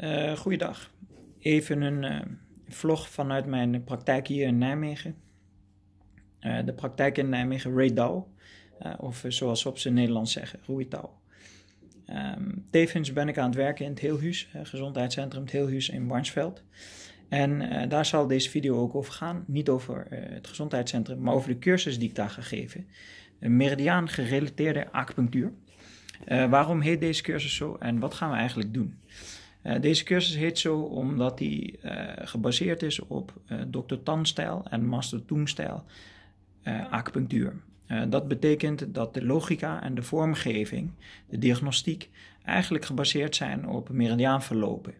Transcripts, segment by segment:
Uh, goeiedag. Even een eh, vlog vanuit mijn praktijk hier in Nijmegen. Eh, de praktijk in Nijmegen, Reedal, of zoals op ze Nederlands zeggen, Roeitouw. Um, tevens ben ik aan het werken in het Heelhuis, gezondheidscentrum het Heelhuis in Warnsveld. En daar zal deze video ook over gaan. Niet over het gezondheidscentrum, maar over de cursus die ik daar ga geven. Meridiaan gerelateerde acupunctuur. waarom heet deze cursus zo en wat gaan we eigenlijk doen? Eh, deze cursus heet zo omdat die eh, gebaseerd is op uh, eh, Dr. Tan-stijl en Master Toen-stijl acupunctuur. dat betekent dat de logica en de vormgeving, de diagnostiek, eigenlijk gebaseerd zijn op meridiaanverlopen.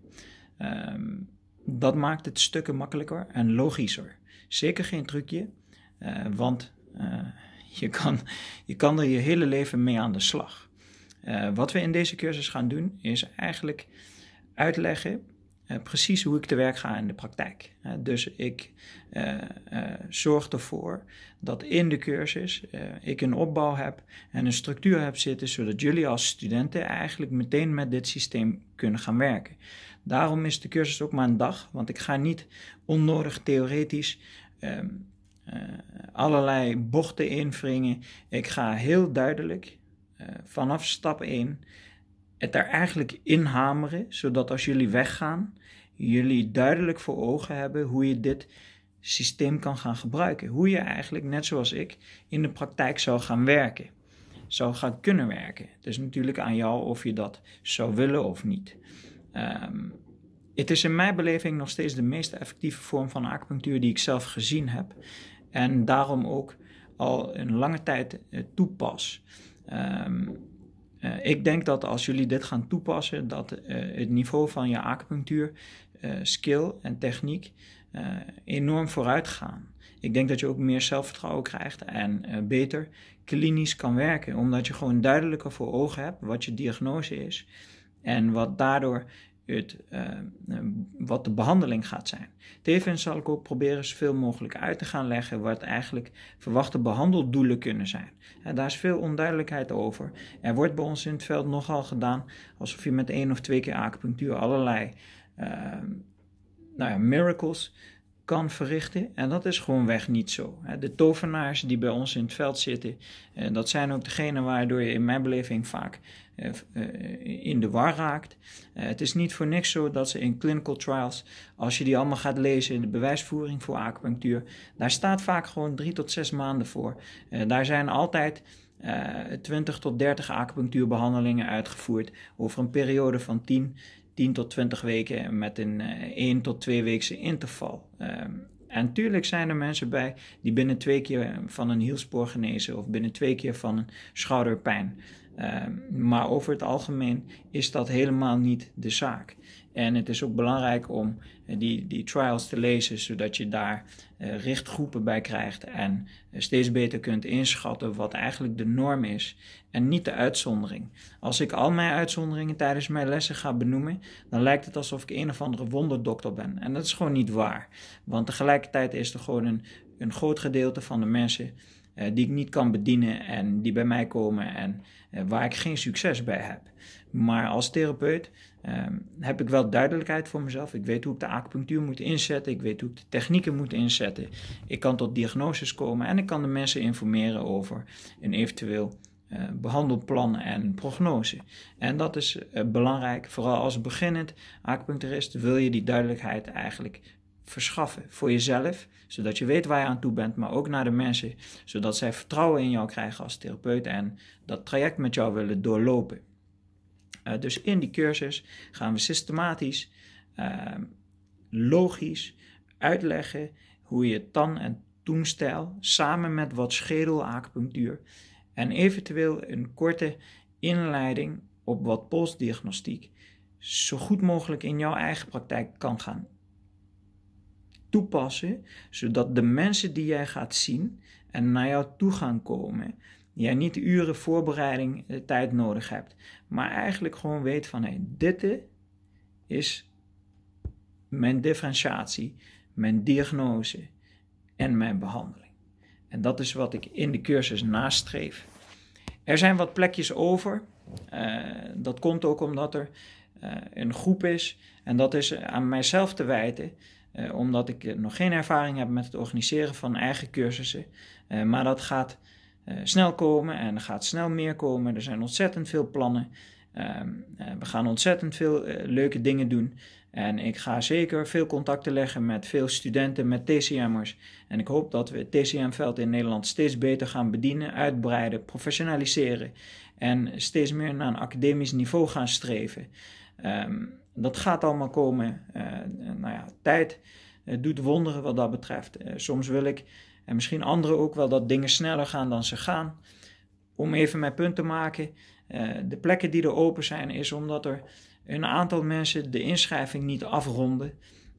Ehm, dat maakt het stukken makkelijker en logischer. Zeker geen trucje, want je, kan, je kan er je hele leven mee aan de slag. wat we in deze cursus gaan doen, is eigenlijk uitleggen eh, precies hoe ik te werk ga in de praktijk. Eh, dus ik eh, zorg ervoor dat in de cursus ik een opbouw heb en een structuur heb zitten, zodat jullie als studenten eigenlijk meteen met dit systeem kunnen gaan werken. Daarom is de cursus ook maar een dag, want ik ga niet onnodig theoretisch. Ehm, allerlei bochten invringen. Ik ga heel duidelijk vanaf stap 1 het daar eigenlijk inhameren, zodat als jullie weggaan, jullie duidelijk voor ogen hebben hoe je dit systeem kan gaan gebruiken. Hoe je eigenlijk, net zoals ik, in de praktijk zou gaan werken. Zou gaan kunnen werken. Het is natuurlijk aan jou of je dat zou willen of niet. Ehm, het is in mijn beleving nog steeds de meest effectieve vorm van acupunctuur die ik zelf gezien heb. En daarom ook al een lange tijd eh, toepas. Um, eh, ik denk dat als jullie dit gaan toepassen, dat eh, het niveau van je acupunctuur, eh, skill en techniek enorm vooruit gaan. Ik denk dat je ook meer zelfvertrouwen krijgt en beter klinisch kan werken, omdat je gewoon duidelijker voor ogen hebt wat je diagnose is en wat daardoor het, eh, wat de behandeling gaat zijn. Tevens zal ik ook proberen zoveel mogelijk uit te gaan leggen wat eigenlijk verwachte behandeldoelen kunnen zijn. En daar is veel onduidelijkheid over. Er wordt bij ons in het veld nogal gedaan alsof je met één of twee keer acupunctuur allerlei uh, nou ja, miracles kan verrichten. En dat is gewoonweg niet zo. De tovenaars die bij ons in het veld zitten, eh, dat zijn ook degenen waardoor je in mijn beleving vaak eh, eh, in de war raakt. Het is niet voor niks zo dat ze in clinical trials, als je die allemaal gaat lezen in de bewijsvoering voor acupunctuur, daar staat vaak gewoon drie tot zes maanden voor. Daar zijn altijd. Uh, 20 tot 30 acupunctuurbehandelingen uitgevoerd over een periode van 10 10 tot 20 weken met een 1 eh, tot 2 weekse interval. Ehm, en tuurlijk zijn er mensen bij die binnen twee keer van een hielspoor genezen of binnen twee keer van een schouderpijn. Ehm, maar over het algemeen is dat helemaal niet de zaak. En het is ook belangrijk om eh, die, die trials te lezen, zodat je daar uh, richtgroepen bij krijgt en eh, steeds beter kunt inschatten wat eigenlijk de norm is en niet de uitzondering. Als ik al mijn uitzonderingen tijdens mijn lessen ga benoemen, dan lijkt het alsof ik een of andere wonderdokter ben. En dat is gewoon niet waar, want tegelijkertijd is er gewoon een, een groot gedeelte van de mensen eh, die ik niet kan bedienen en die bij mij komen en eh, waar ik geen succes bij heb. Maar als therapeut ehm, heb ik wel duidelijkheid voor mezelf. Ik weet hoe ik de acupunctuur moet inzetten. Ik weet hoe ik de technieken moet inzetten. Ik kan tot diagnoses komen en ik kan de mensen informeren over een eventueel eh, behandelplan en prognose. En dat is belangrijk, vooral als beginnend acupuncturist wil je die duidelijkheid eigenlijk verschaffen voor jezelf, zodat je weet waar je aan toe bent, maar ook naar de mensen, zodat zij vertrouwen in jou krijgen als therapeut en dat traject met jou willen doorlopen. Eh, dus in die cursus gaan we systematisch, ehm, logisch uitleggen hoe je tan- en toenstijl samen met wat schedelacupunctuur en eventueel een korte inleiding op wat polsdiagnostiek zo goed mogelijk in jouw eigen praktijk kan gaan toepassen, zodat de mensen die jij gaat zien en naar jou toe gaan komen, jij niet uren voorbereiding eh, tijd nodig hebt, maar eigenlijk gewoon weet van hey, dit is mijn differentiatie, mijn diagnose en mijn behandeling. En dat is wat ik in de cursus nastreef. Er zijn wat plekjes over. Eh, dat komt ook omdat er eh, een groep is. En dat is aan mijzelf te wijten eh, omdat ik eh, nog geen ervaring heb met het organiseren van eigen cursussen. Eh, maar dat gaat snel komen en er gaat snel meer komen. Er zijn ontzettend veel plannen. Ehm, we gaan ontzettend veel leuke dingen doen. En ik ga zeker veel contacten leggen met veel studenten, met TCM'ers. En ik hoop dat we het TCM-veld in Nederland steeds beter gaan bedienen, uitbreiden, professionaliseren. En steeds meer naar een academisch niveau gaan streven. Ehm, dat gaat allemaal komen. Uh, nou ja, tijd eh, doet wonderen wat dat betreft. Eh, soms wil ik, en misschien anderen ook wel, dat dingen sneller gaan dan ze gaan. Om even mijn punt te maken, eh, de plekken die er open zijn, is omdat er een aantal mensen de inschrijving niet afronden.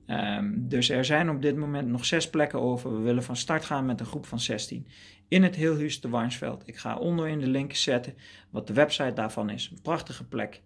Ehm, dus er zijn op dit moment nog zes plekken over. We willen van start gaan met een groep van 16 in het Heelhuis de Warnsveld. Ik ga onder in de link zetten wat de website daarvan is. Een prachtige plek.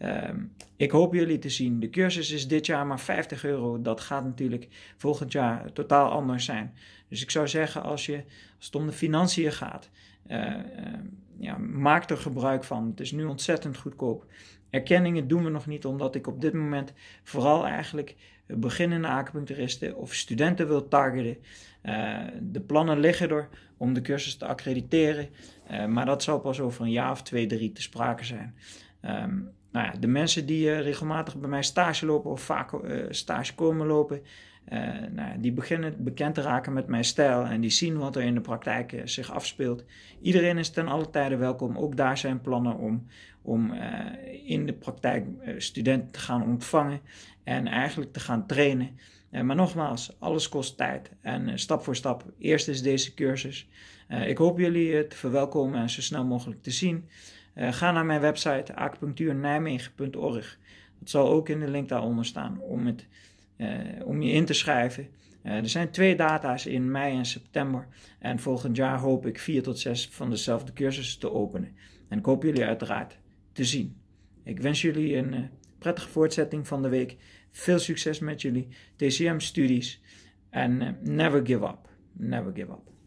Ehm, ik hoop jullie te zien. De cursus is dit jaar maar 50 euro. Dat gaat natuurlijk volgend jaar totaal anders zijn. Dus ik zou zeggen, als, je, het om de financiën gaat, eh, ehm, ja, maak er gebruik van. Het is nu ontzettend goedkoop. Erkenningen doen we nog niet, omdat ik op dit moment vooral eigenlijk beginnende acupuncturisten of studenten wil targeten. Eh, de plannen liggen er om de cursus te accrediteren, eh, maar dat zal pas over een jaar of twee, drie te sprake zijn. Ehm, nou ja, de mensen die eh, regelmatig bij mij stage lopen of vaak eh, stage komen lopen, eh, nou, die beginnen bekend te raken met mijn stijl en die zien wat er in de praktijk eh, zich afspeelt. Iedereen is ten alle tijde welkom. Ook daar zijn plannen om, om eh, in de praktijk studenten te gaan ontvangen en eigenlijk te gaan trainen. maar nogmaals, alles kost tijd en stap voor stap. Eerst is deze cursus. ik hoop jullie te verwelkomen en zo snel mogelijk te zien. ga naar mijn website acupunctuurnijmegen.org. Dat zal ook in de link daaronder staan om het eh, om je in te schrijven. Eh, er zijn twee data's in mei en september. En volgend jaar hoop ik vier tot zes van dezelfde cursussen te openen. En ik hoop jullie uiteraard te zien. Ik wens jullie een eh, prettige voortzetting van de week. Veel succes met jullie TCM-studies. En never give up. Never give up.